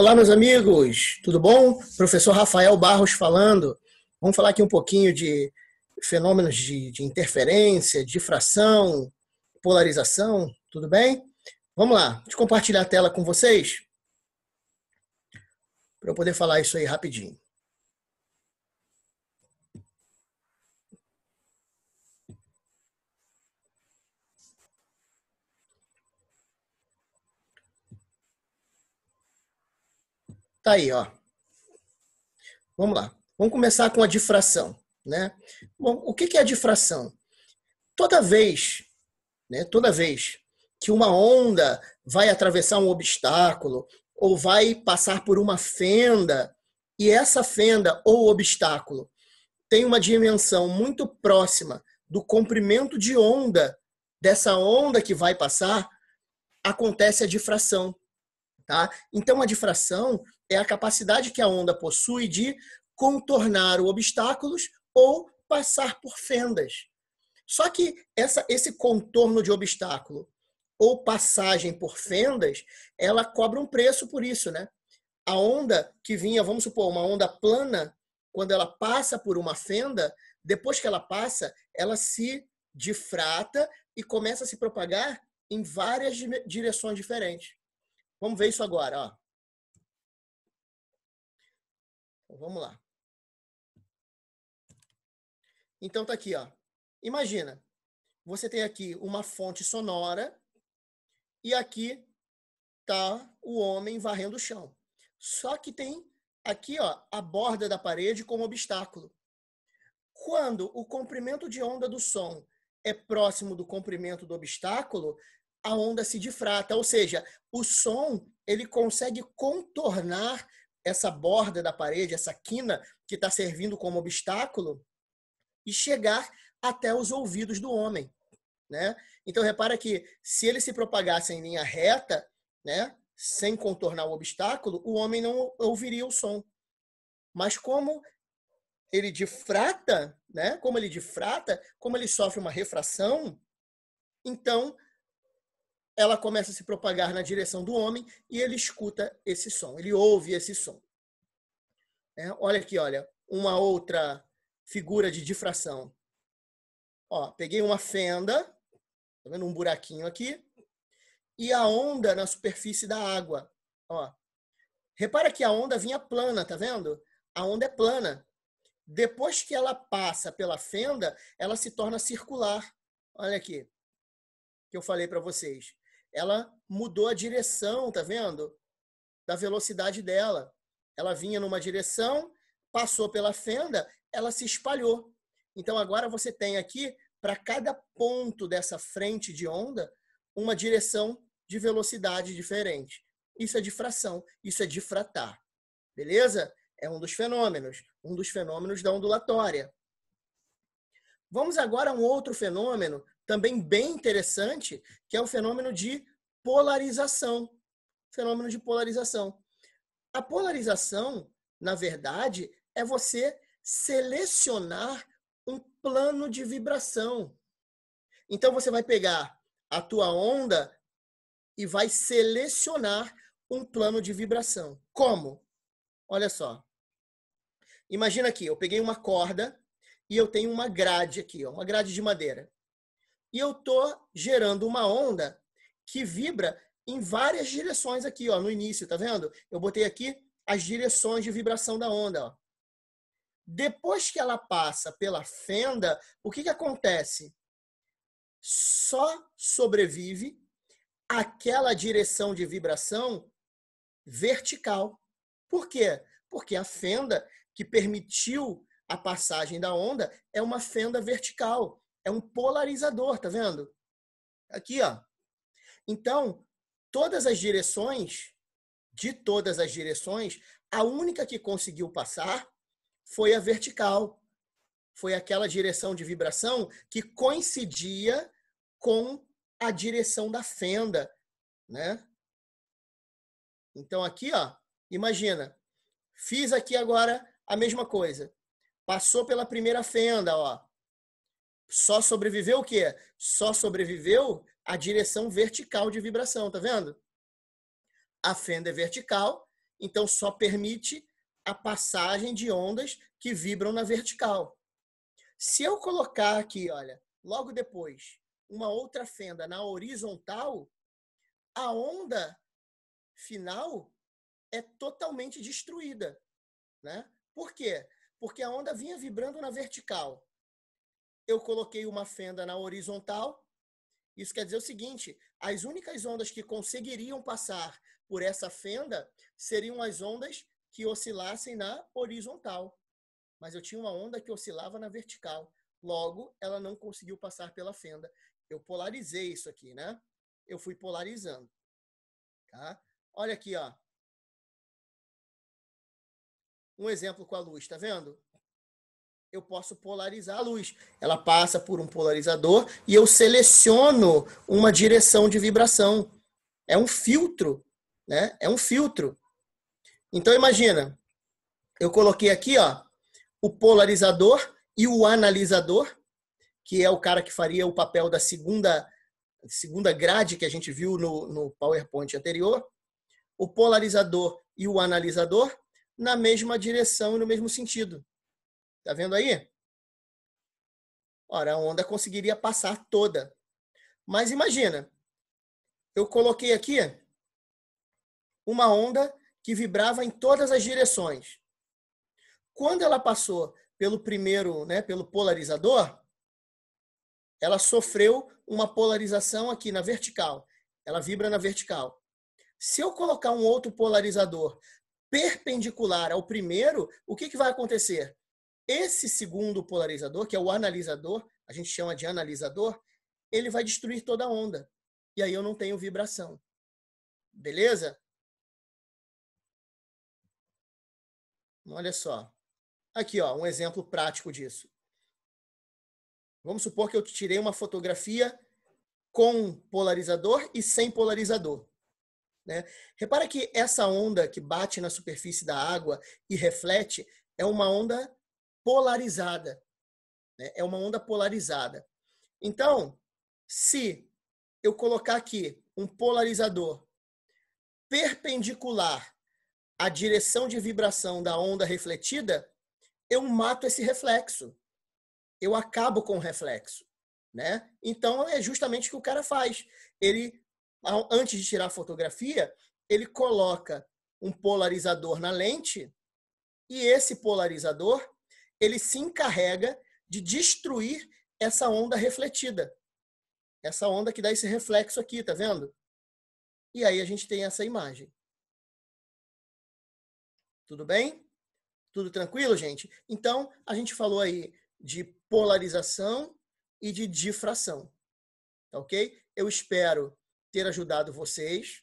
Olá, meus amigos, tudo bom? Professor Rafael Barros falando. Vamos falar aqui um pouquinho de fenômenos de, de interferência, difração, polarização, tudo bem? Vamos lá, deixa eu compartilhar a tela com vocês para eu poder falar isso aí rapidinho. Tá aí, ó. Vamos lá. Vamos começar com a difração, né? Bom, o que é a difração? Toda vez, né? Toda vez que uma onda vai atravessar um obstáculo ou vai passar por uma fenda e essa fenda ou obstáculo tem uma dimensão muito próxima do comprimento de onda dessa onda que vai passar, acontece a difração. Tá? Então, a difração é a capacidade que a onda possui de contornar obstáculos ou passar por fendas. Só que essa, esse contorno de obstáculo ou passagem por fendas, ela cobra um preço por isso, né? A onda que vinha, vamos supor, uma onda plana, quando ela passa por uma fenda, depois que ela passa, ela se difrata e começa a se propagar em várias direções diferentes. Vamos ver isso agora, ó. Então, vamos lá. Então tá aqui, ó. Imagina, você tem aqui uma fonte sonora e aqui tá o homem varrendo o chão. Só que tem aqui, ó, a borda da parede como obstáculo. Quando o comprimento de onda do som é próximo do comprimento do obstáculo, a onda se difrata, ou seja, o som ele consegue contornar essa borda da parede, essa quina que está servindo como obstáculo, e chegar até os ouvidos do homem. Né? Então, repara que se ele se propagasse em linha reta, né, sem contornar o obstáculo, o homem não ouviria o som. Mas como ele difrata, né, como ele difrata, como ele sofre uma refração, então ela começa a se propagar na direção do homem e ele escuta esse som, ele ouve esse som. É, olha aqui, olha, uma outra figura de difração. Ó, peguei uma fenda, tá vendo um buraquinho aqui, e a onda na superfície da água. Ó, repara que a onda vinha plana, tá vendo? A onda é plana. Depois que ela passa pela fenda, ela se torna circular. Olha aqui, que eu falei para vocês ela mudou a direção, tá vendo? Da velocidade dela. Ela vinha numa direção, passou pela fenda, ela se espalhou. Então agora você tem aqui, para cada ponto dessa frente de onda, uma direção de velocidade diferente. Isso é difração, isso é difratar. Beleza? É um dos fenômenos, um dos fenômenos da ondulatória. Vamos agora a um outro fenômeno também bem interessante, que é o fenômeno de polarização. Fenômeno de polarização. A polarização, na verdade, é você selecionar um plano de vibração. Então você vai pegar a tua onda e vai selecionar um plano de vibração. Como? Olha só. Imagina aqui, eu peguei uma corda e eu tenho uma grade aqui, ó, uma grade de madeira e eu tô gerando uma onda que vibra em várias direções aqui, ó, no início, tá vendo? Eu botei aqui as direções de vibração da onda, ó. Depois que ela passa pela fenda, o que que acontece? Só sobrevive aquela direção de vibração vertical. Por quê? Porque a fenda que permitiu a passagem da onda é uma fenda vertical. É um polarizador, tá vendo? Aqui, ó. Então, todas as direções, de todas as direções, a única que conseguiu passar foi a vertical. Foi aquela direção de vibração que coincidia com a direção da fenda, né? Então aqui, ó, imagina, fiz aqui agora a mesma coisa. Passou pela primeira fenda, ó. Só sobreviveu o quê? Só sobreviveu a direção vertical de vibração, tá vendo? A fenda é vertical, então só permite a passagem de ondas que vibram na vertical. Se eu colocar aqui, olha, logo depois, uma outra fenda na horizontal, a onda final é totalmente destruída, né? Por quê? Porque a onda vinha vibrando na vertical eu coloquei uma fenda na horizontal. Isso quer dizer o seguinte: as únicas ondas que conseguiriam passar por essa fenda seriam as ondas que oscilassem na horizontal. Mas eu tinha uma onda que oscilava na vertical. Logo, ela não conseguiu passar pela fenda. Eu polarizei isso aqui, né? Eu fui polarizando. Tá? Olha aqui, ó. Um exemplo com a luz, tá vendo? eu posso polarizar a luz. Ela passa por um polarizador e eu seleciono uma direção de vibração. É um filtro, né? É um filtro. Então imagina, eu coloquei aqui, ó, o polarizador e o analisador, que é o cara que faria o papel da segunda segunda grade que a gente viu no, no PowerPoint anterior, o polarizador e o analisador na mesma direção e no mesmo sentido. Tá vendo aí? Ora, a onda conseguiria passar toda. Mas imagina, eu coloquei aqui uma onda que vibrava em todas as direções. Quando ela passou pelo primeiro, né, pelo polarizador, ela sofreu uma polarização aqui na vertical. Ela vibra na vertical. Se eu colocar um outro polarizador perpendicular ao primeiro, o que, que vai acontecer? Esse segundo polarizador, que é o analisador, a gente chama de analisador, ele vai destruir toda a onda. E aí eu não tenho vibração. Beleza? Olha só. Aqui, ó, um exemplo prático disso. Vamos supor que eu tirei uma fotografia com polarizador e sem polarizador. Né? Repara que essa onda que bate na superfície da água e reflete é uma onda polarizada. Né? É uma onda polarizada. Então, se eu colocar aqui um polarizador perpendicular à direção de vibração da onda refletida, eu mato esse reflexo. Eu acabo com o reflexo. Né? Então, é justamente o que o cara faz. Ele, antes de tirar a fotografia, ele coloca um polarizador na lente e esse polarizador ele se encarrega de destruir essa onda refletida. Essa onda que dá esse reflexo aqui, tá vendo? E aí a gente tem essa imagem. Tudo bem? Tudo tranquilo, gente? Então, a gente falou aí de polarização e de difração. Tá ok? Eu espero ter ajudado vocês.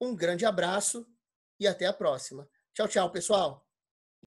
Um grande abraço e até a próxima. Tchau, tchau, pessoal!